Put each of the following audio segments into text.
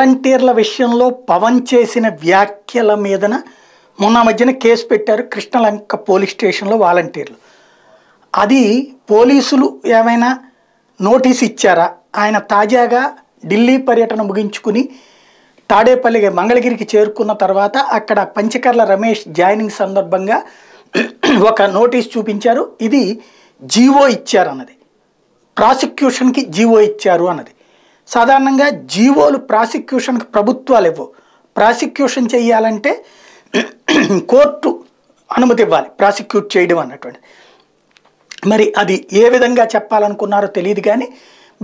వాలంటీర్ల విషయంలో పవన్ చేసిన వ్యాఖ్యల మీదన మొన్న మధ్యన కేసు పెట్టారు కృష్ణలంక పోలీస్ స్టేషన్లో వాలంటీర్లు అది పోలీసులు ఏమైనా నోటీస్ ఇచ్చారా ఆయన తాజాగా ఢిల్లీ పర్యటన ముగించుకుని తాడేపల్లి మంగళగిరికి చేరుకున్న తర్వాత అక్కడ పంచకర్ల రమేష్ జాయినింగ్ సందర్భంగా ఒక నోటీస్ చూపించారు ఇది జీవో ఇచ్చారు అన్నది ప్రాసిక్యూషన్కి జీవో ఇచ్చారు అన్నది సాధారణంగా జీవోలు ప్రాసిక్యూషన్కి ప్రభుత్వాలు ఇవ్వవు ప్రాసిక్యూషన్ చేయాలంటే కోర్టు అనుమతి ఇవ్వాలి ప్రాసిక్యూట్ చేయడం అన్నటువంటి మరి అది ఏ విధంగా చెప్పాలనుకున్నారో తెలియదు కానీ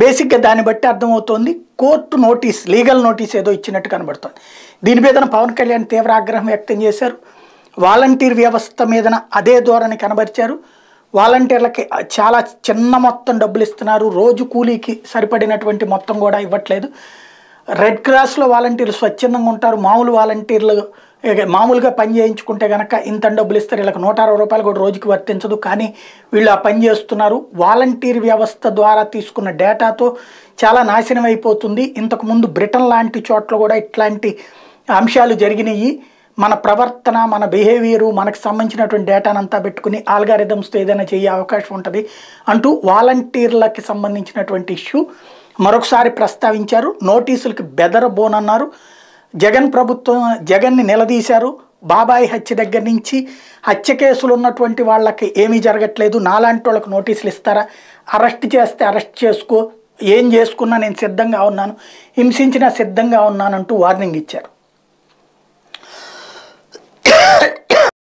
బేసిక్గా దాన్ని బట్టి అర్థమవుతోంది కోర్టు నోటీస్ లీగల్ నోటీస్ ఏదో ఇచ్చినట్టు కనబడుతోంది దీని మీద పవన్ కళ్యాణ్ తీవ్ర ఆగ్రహం వ్యక్తం చేశారు వాలంటీర్ వ్యవస్థ మీదన అదే ధోరణి కనబరిచారు వాలంటీర్లకి చాలా చిన్న మొత్తం డబ్బులు ఇస్తున్నారు రోజు కూలీకి సరిపడినటువంటి మొత్తం కూడా ఇవ్వట్లేదు రెడ్ క్రాస్లో వాలంటీర్లు స్వచ్ఛందంగా ఉంటారు మామూలు వాలంటీర్లు మామూలుగా పని చేయించుకుంటే కనుక ఇంత డబ్బులు ఇస్తారు వీళ్ళకి నూట అరవై రూపాయలు కూడా రోజుకి వర్తించదు కానీ వీళ్ళు ఆ పని చేస్తున్నారు వాలంటీర్ వ్యవస్థ ద్వారా తీసుకున్న డేటాతో చాలా నాశనం అయిపోతుంది ఇంతకుముందు బ్రిటన్ లాంటి చోట్ల కూడా ఇట్లాంటి అంశాలు జరిగినాయి మన ప్రవర్తన మన బిహేవియరు మనకు సంబంధించినటువంటి డేటానంతా పెట్టుకుని ఆల్గారిథమ్స్తో ఏదైనా చేయే అవకాశం ఉంటుంది అంటూ వాలంటీర్లకి సంబంధించినటువంటి ఇష్యూ మరొకసారి ప్రస్తావించారు నోటీసులకి బెదరబోనన్నారు జగన్ ప్రభుత్వం జగన్ని నిలదీశారు బాబాయి హత్య దగ్గర నుంచి హత్య కేసులు ఉన్నటువంటి వాళ్ళకి ఏమీ జరగట్లేదు నాలాంటి వాళ్ళకి నోటీసులు ఇస్తారా అరెస్ట్ చేస్తే అరెస్ట్ చేసుకో ఏం చేసుకున్నా నేను సిద్ధంగా ఉన్నాను హింసించినా సిద్ధంగా ఉన్నానంటూ వార్నింగ్ ఇచ్చారు